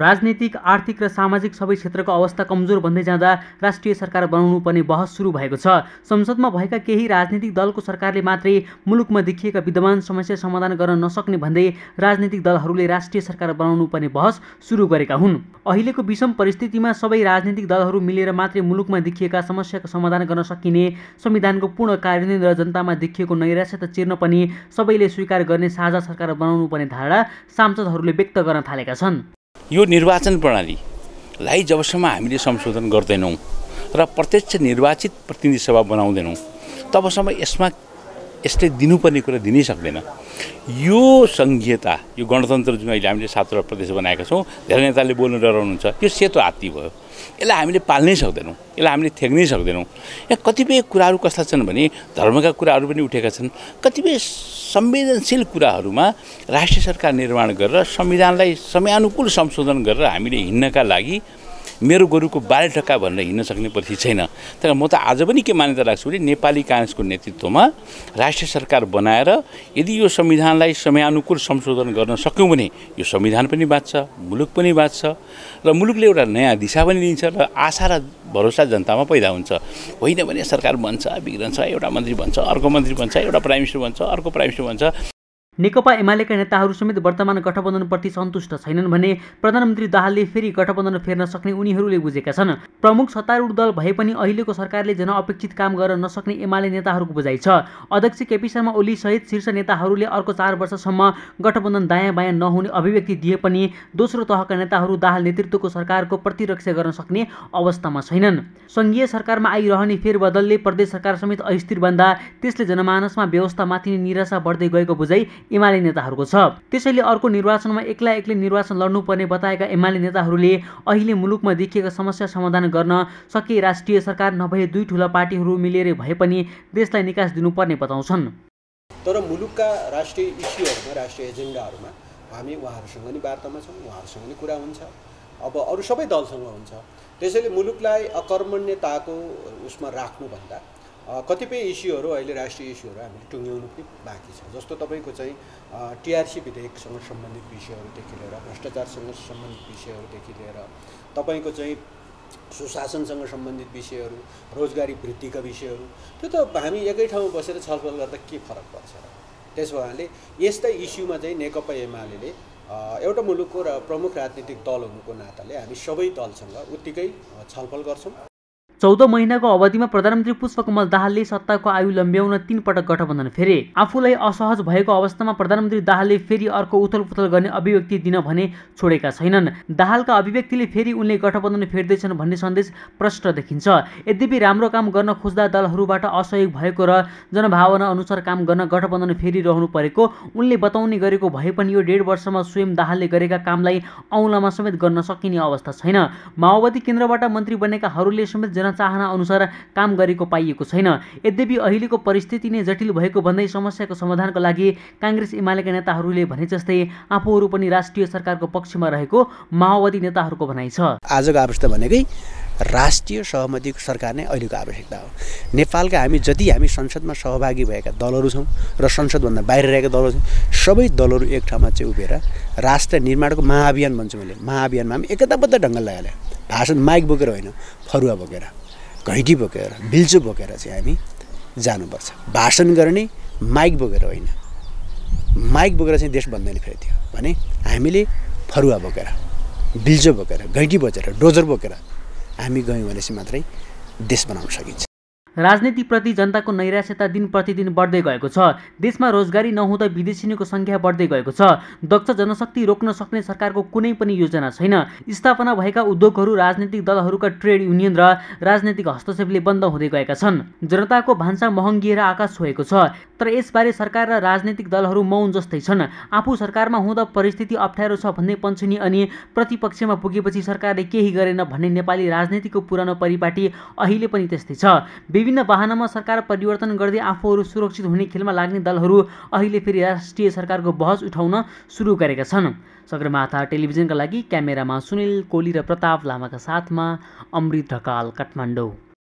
राजनीतिक आर्थिक र सामाजिक सबै क्षेत्रको अवस्था कमजोर भन्दै जाँदा राष्ट्रिय सरकार बनाउनुपर्ने बहस सुरु भएको छ संसदमा भएका केही राजनीतिक दलको सरकारले मात्रै मुलुकमा देखिएका विद्यमान समस्या समाधान गर्न नसक्ने भन्दै राजनीतिक दलहरूले राष्ट्रिय सरकार बनाउनुपर्ने बहस सुरु गरेका हुन् अहिलेको विषम परिस्थितिमा सबै राजनीतिक दलहरू मिलेर मात्रै मुलुकमा देखिएका समस्याको समाधान गर्न सकिने संविधानको पूर्ण कार्यान्वयन र जनतामा देखिएको नैराश्यता चिर्न पनि सबैले स्वीकार गर्ने साझा सरकार बनाउनुपर्ने धारणा सांसदहरूले व्यक्त गर्न थालेका छन् यो निर्वाचन प्रणालीलाई जबसम्म हामीले संशोधन गर्दैनौँ र प्रत्यक्ष निर्वाचित प्रतिनिधि सभा बनाउँदैनौँ तबसम्म यसमा यसले दिनुपर्ने कुरा दिनै सक्दैन यो सङ्घीयता यो गणतन्त्र जुन अहिले हामीले सातवटा प्रदेश बनाएका छौँ धेरै नेताले बोल्नु डराउनुहुन्छ यो सेतो हात्ती भयो यसलाई हामीले पाल्नै सक्दैनौँ यसलाई हामीले थ्याक्नै सक्दैनौँ यहाँ कतिपय कुराहरू कस्ता छन् भने धर्मका कुराहरू पनि उठेका छन् कतिपय संवेदनशील कुराहरूमा राष्ट्रिय सरकार निर्माण गरेर संविधानलाई समयानुकूल संशोधन गरेर हामीले हिँड्नका लागि मेरो गोरुको टक्का भनेर हिँड्न सक्ने परिस्थिति छैन तर म त आज पनि के मान्यता राख्छु भने नेपाली काङ्ग्रेसको नेतृत्वमा राष्ट्रिय सरकार बनाएर यदि यो संविधानलाई समयानुकूल संशोधन गर्न सक्यौँ भने यो संविधान पनि बाँच्छ मुलुक पनि बाँच्छ र मुलुकले एउटा नयाँ दिशा पनि दिन्छ र आशा र भरोसा जनतामा पैदा हुन्छ होइन भने सरकार बन्छ बिग्रन्छ एउटा मन्त्री भन्छ अर्को मन्त्री भन्छ एउटा प्राइम मिनिस्टर भन्छ अर्को प्राइम मिनिस्टर भन्छ नेकपा एमालेका नेताहरू समेत वर्तमान गठबन्धनप्रति सन्तुष्ट छैनन् भने प्रधानमन्त्री दाहालले फेरि गठबन्धन फेर्न सक्ने उनीहरूले बुझेका छन् प्रमुख सत्तारूढ दल भए पनि अहिलेको सरकारले जनअपेक्षित काम गर्न नसक्ने एमाले नेताहरूको बुझाइ छ अध्यक्ष केपी शर्मा ओली सहित शीर्ष नेताहरूले अर्को चार वर्षसम्म गठबन्धन दायाँ बायाँ नहुने अभिव्यक्ति दिए पनि दोस्रो तहका नेताहरू दाहाल नेतृत्वको सरकारको प्रतिरक्षा गर्न सक्ने अवस्थामा छैनन् सङ्घीय सरकारमा आइरहने फेरबदलले प्रदेश सरकार समेत अस्थिर बन्दा त्यसले जनमानसमा व्यवस्था व्यवस्थामाथि निराशा बढ्दै गएको बुझाइ एमाले नेताहरूको छ त्यसैले अर्को निर्वाचनमा एक्लै एक्लै निर्वाचन लड्नुपर्ने बताएका एमाले नेताहरूले अहिले मुलुकमा देखिएका समस्या समाधान गर्न सके राष्ट्रिय सरकार नभए दुई ठुला पार्टीहरू मिलेर भए पनि देशलाई निकास दिनुपर्ने बताउँछन् तर मुलुकका राष्ट्रिय इस्युहरूमा राष्ट्रिय एजेन्डाहरूमा हामी उहाँहरूसँग नि वार्तामा छौँ उहाँहरूसँग नि कुरा हुन्छ अब अरू सबै दलसँग हुन्छ त्यसैले मुलुकलाई अकर्मण्यताको उसमा राख्नुभन्दा कतिपय इस्युहरू अहिले राष्ट्रिय इस्युहरू हामीले टुङ्ग्याउनु पनि बाँकी छ जस्तो तपाईँको चाहिँ टिआरसी विधेयकसँग सम्बन्धित विषयहरूदेखि लिएर भ्रष्टाचारसँग सम्बन्धित विषयहरूदेखि लिएर तपाईँको चाहिँ सुशासनसँग सम्बन्धित विषयहरू रोजगारी वृद्धिका विषयहरू त्यो त हामी एकै ठाउँमा बसेर छलफल गर्दा के फरक पर्छ र त्यसो भएले यस्ता इस्युमा चाहिँ नेकपा एमाले एउटा मुलुकको र प्रमुख राजनीतिक दल हुनुको नाताले हामी सबै दलसँग उत्तिकै छलफल गर्छौँ चौध महिनाको अवधिमा प्रधानमन्त्री पुष्पकमल दाहालले सत्ताको आयु लम्ब्याउन तीन पटक गठबन्धन फेरे आफूलाई असहज भएको अवस्थामा प्रधानमन्त्री दाहालले फेरि अर्को उथल पुथल गर्ने अभिव्यक्ति दिन भने छोडेका छैनन् दाहालका अभिव्यक्तिले फेरि उनले गठबन्धन फेर्दैछन् भन्ने सन्देश प्रष्ट देखिन्छ यद्यपि राम्रो काम गर्न खोज्दा दलहरूबाट असहयोग भएको र जनभावना अनुसार काम गर्न गठबन्धन फेरि रहनु परेको उनले बताउने गरेको भए पनि यो डेढ वर्षमा स्वयं दाहालले गरेका कामलाई औँलामा समेत गर्न सकिने अवस्था छैन माओवादी केन्द्रबाट मन्त्री बनेकाहरूले समेत जन जनचाहना अनुसार काम गरेको पाइएको छैन यद्यपि अहिलेको परिस्थिति नै जटिल भएको भन्दै समस्याको समाधानको लागि काङ्ग्रेस एमालेका नेताहरूले भने जस्तै आफूहरू पनि राष्ट्रिय सरकारको पक्षमा रहेको माओवादी नेताहरूको भनाइ छ आजको आवश्यकता भनेकै राष्ट्रिय सहमतिको सरकार नै अहिलेको आवश्यकता हो नेपालका हामी जति हामी संसदमा सहभागी भएका दलहरू छौँ र संसदभन्दा बाहिर रहेका दलहरू छौँ सबै दलहरू एक ठाउँमा चाहिँ उभिएर राष्ट्र निर्माणको महाअभियान भन्छु मैले महाअभियानमा हामी एकताबद्ध ढङ्गले लगाएर भाषण माइक बोकेर होइन फरुवा बोकेर घैटी बोकेर बिल्चो बोकेर चाहिँ हामी जानुपर्छ भाषण गर्ने माइक बोकेर होइन माइक बोकेर चाहिँ देश बन्दैन फेरि त्यो भने हामीले फरुवा बोकेर बिल्चो बोकेर घैँटी बोकेर डोजर बोकेर हामी गयौँ भनेपछि मात्रै देश बनाउन सकिन्छ राजनीतिप्रति जनताको नैराश्यता दिन प्रतिदिन बढ्दै गएको छ देशमा रोजगारी नहुँदा विदेशिनीको सङ्ख्या बढ्दै गएको छ दक्ष जनशक्ति रोक्न सक्ने सरकारको कुनै पनि योजना छैन स्थापना भएका उद्योगहरू राजनीतिक दलहरूका ट्रेड युनियन र राजनैतिक हस्तक्षेपले बन्द हुँदै गएका छन् जनताको भान्सा महँगिएर आकाश छोएको छ तर यसबारे सरकार र राजनैतिक दलहरू मौन जस्तै छन् आफू सरकारमा हुँदा परिस्थिति अप्ठ्यारो छ भन्ने पञ्चनी अनि प्रतिपक्षमा पुगेपछि सरकारले केही गरेन भन्ने नेपाली राजनीतिको पुरानो परिपाटी अहिले पनि त्यस्तै छ विभिन्न वाहनामा सरकार परिवर्तन गर्दै आफूहरू सुरक्षित हुने खेलमा लाग्ने दलहरू अहिले फेरि राष्ट्रिय सरकारको बहस उठाउन सुरु गरेका छन् सगरमाथा टेलिभिजनका लागि क्यामेरामा सुनिल कोली र प्रताप लामाका साथमा अमृत ढकाल काठमाडौँ